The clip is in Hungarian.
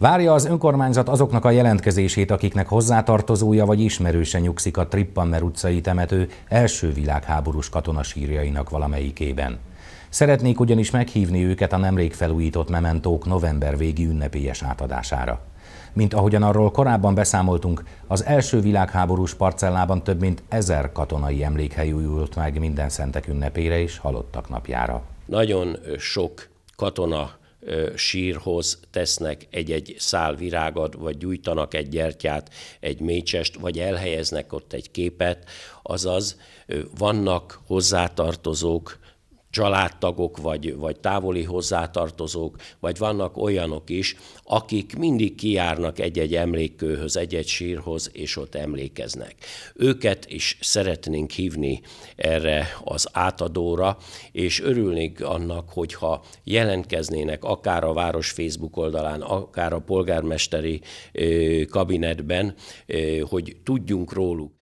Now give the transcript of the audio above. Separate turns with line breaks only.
Várja az önkormányzat azoknak a jelentkezését, akiknek hozzátartozója vagy ismerőse nyugszik a Trippanmer utcai temető első világháborús katonasírjainak valamelyikében. Szeretnék ugyanis meghívni őket a nemrég felújított mementók november végi ünnepélyes átadására. Mint ahogyan arról korábban beszámoltunk, az első világháborús parcellában több mint ezer katonai emlékhely újult meg minden szentek ünnepére és halottak napjára.
Nagyon sok katona sírhoz tesznek egy-egy szál virágot vagy gyújtanak egy gyertyát, egy mécsest, vagy elhelyeznek ott egy képet, azaz vannak hozzátartozók, családtagok, vagy, vagy távoli hozzátartozók, vagy vannak olyanok is, akik mindig kijárnak egy-egy emlékkőhöz, egy-egy sírhoz, és ott emlékeznek. Őket is szeretnénk hívni erre az átadóra, és örülnék annak, hogyha jelentkeznének akár a város Facebook oldalán, akár
a polgármesteri kabinetben, hogy tudjunk róluk.